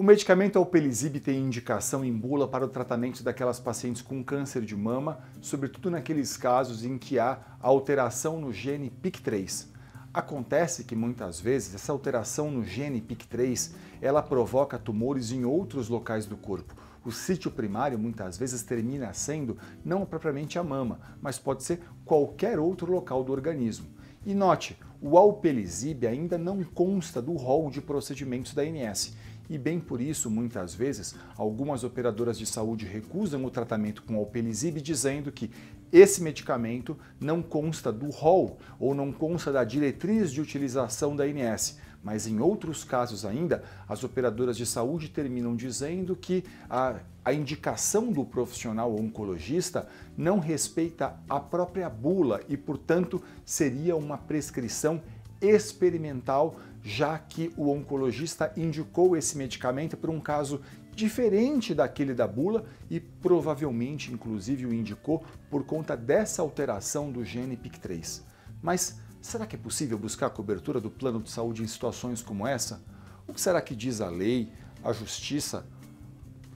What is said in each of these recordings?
O medicamento Alpelizib tem indicação em bula para o tratamento daquelas pacientes com câncer de mama, sobretudo naqueles casos em que há alteração no gene PIC3. Acontece que muitas vezes essa alteração no gene PIC3, ela provoca tumores em outros locais do corpo. O sítio primário muitas vezes termina sendo não propriamente a mama, mas pode ser qualquer outro local do organismo. E note, o Alpelizib ainda não consta do rol de procedimentos da ANS e, bem por isso, muitas vezes, algumas operadoras de saúde recusam o tratamento com alpelisib, dizendo que esse medicamento não consta do rol ou não consta da diretriz de utilização da INS. Mas em outros casos ainda, as operadoras de saúde terminam dizendo que a, a indicação do profissional oncologista não respeita a própria bula e, portanto, seria uma prescrição experimental, já que o oncologista indicou esse medicamento para um caso diferente daquele da bula e provavelmente, inclusive, o indicou por conta dessa alteração do gene PIC3. Mas será que é possível buscar a cobertura do plano de saúde em situações como essa? O que será que diz a lei, a justiça?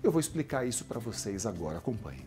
Eu vou explicar isso para vocês agora, acompanhem.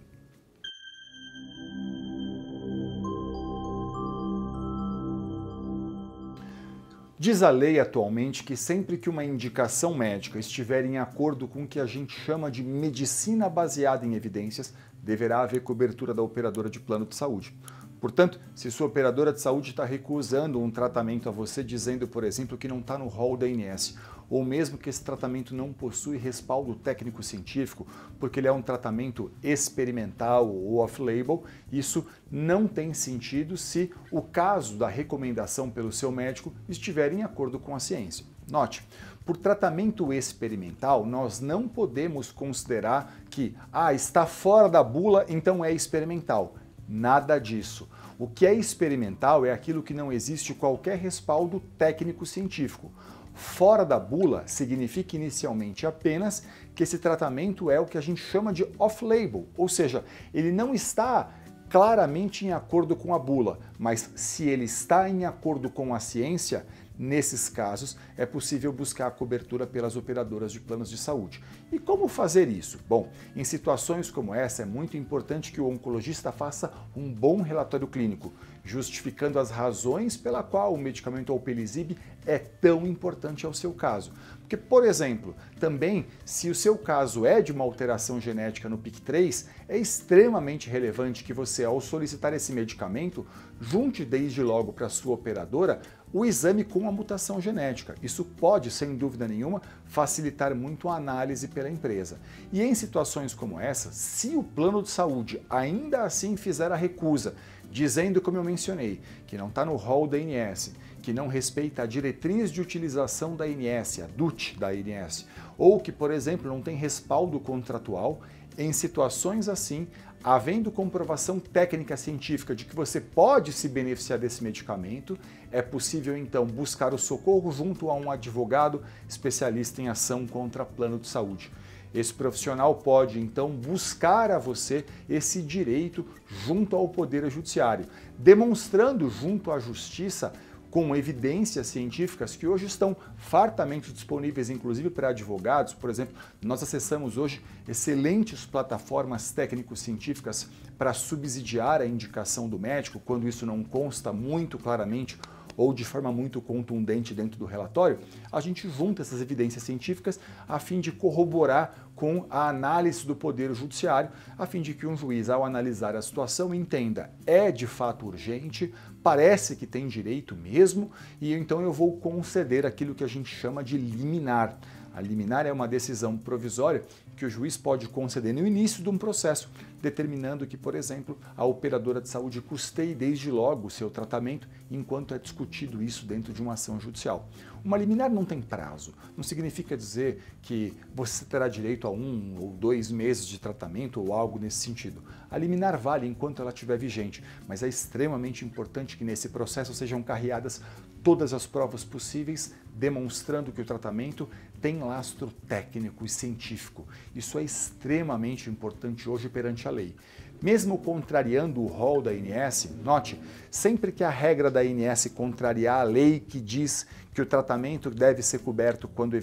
Diz a lei atualmente que sempre que uma indicação médica estiver em acordo com o que a gente chama de medicina baseada em evidências, deverá haver cobertura da operadora de plano de saúde. Portanto, se sua operadora de saúde está recusando um tratamento a você, dizendo, por exemplo, que não está no rol da INS, ou mesmo que esse tratamento não possui respaldo técnico científico, porque ele é um tratamento experimental ou off-label, isso não tem sentido se o caso da recomendação pelo seu médico estiver em acordo com a ciência. Note, por tratamento experimental, nós não podemos considerar que, ah, está fora da bula, então é experimental Nada disso. O que é experimental é aquilo que não existe qualquer respaldo técnico-científico. Fora da bula significa inicialmente apenas que esse tratamento é o que a gente chama de off-label, ou seja, ele não está claramente em acordo com a bula, mas se ele está em acordo com a ciência, Nesses casos, é possível buscar a cobertura pelas operadoras de planos de saúde. E como fazer isso? Bom, em situações como essa, é muito importante que o oncologista faça um bom relatório clínico, justificando as razões pela qual o medicamento Alpelizib é tão importante ao seu caso. Porque, por exemplo, também se o seu caso é de uma alteração genética no PIC3, é extremamente relevante que você, ao solicitar esse medicamento, junte desde logo para sua operadora o exame com a mutação genética. Isso pode, sem dúvida nenhuma, facilitar muito a análise pela empresa. E em situações como essa, se o plano de saúde ainda assim fizer a recusa, dizendo, como eu mencionei, que não está no rol da INS, que não respeita a diretriz de utilização da INS, a DUT da INS, ou que, por exemplo, não tem respaldo contratual, em situações assim, Havendo comprovação técnica científica de que você pode se beneficiar desse medicamento, é possível então buscar o socorro junto a um advogado especialista em ação contra plano de saúde. Esse profissional pode então buscar a você esse direito junto ao Poder Judiciário, demonstrando junto à Justiça com evidências científicas que hoje estão fartamente disponíveis, inclusive para advogados. Por exemplo, nós acessamos hoje excelentes plataformas técnico-científicas para subsidiar a indicação do médico, quando isso não consta muito claramente ou de forma muito contundente dentro do relatório, a gente junta essas evidências científicas a fim de corroborar com a análise do Poder Judiciário, a fim de que um juiz, ao analisar a situação, entenda é de fato urgente, parece que tem direito mesmo, e então eu vou conceder aquilo que a gente chama de liminar. A liminar é uma decisão provisória que o juiz pode conceder no início de um processo, determinando que, por exemplo, a operadora de saúde custeie desde logo o seu tratamento enquanto é discutido isso dentro de uma ação judicial. Uma liminar não tem prazo, não significa dizer que você terá direito a um ou dois meses de tratamento ou algo nesse sentido a liminar vale enquanto ela estiver vigente, mas é extremamente importante que nesse processo sejam carreadas todas as provas possíveis, demonstrando que o tratamento tem lastro técnico e científico. Isso é extremamente importante hoje perante a lei. Mesmo contrariando o rol da INS, note, sempre que a regra da INS contrariar a lei que diz que o tratamento deve ser coberto quando,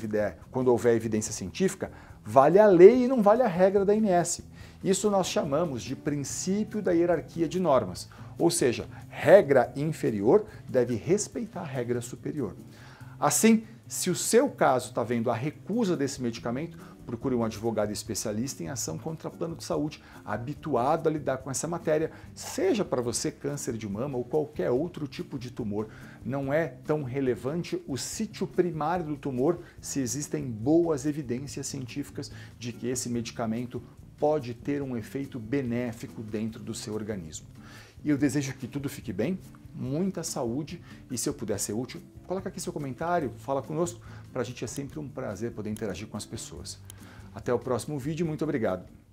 quando houver evidência científica, vale a lei e não vale a regra da INS. Isso nós chamamos de princípio da hierarquia de normas, ou seja, regra inferior deve respeitar a regra superior. Assim, se o seu caso está vendo a recusa desse medicamento, procure um advogado especialista em ação contra plano de saúde, habituado a lidar com essa matéria, seja para você câncer de mama ou qualquer outro tipo de tumor. Não é tão relevante o sítio primário do tumor se existem boas evidências científicas de que esse medicamento pode ter um efeito benéfico dentro do seu organismo. E eu desejo que tudo fique bem, muita saúde e se eu puder ser útil, coloca aqui seu comentário, fala conosco. Para a gente é sempre um prazer poder interagir com as pessoas. Até o próximo vídeo, muito obrigado.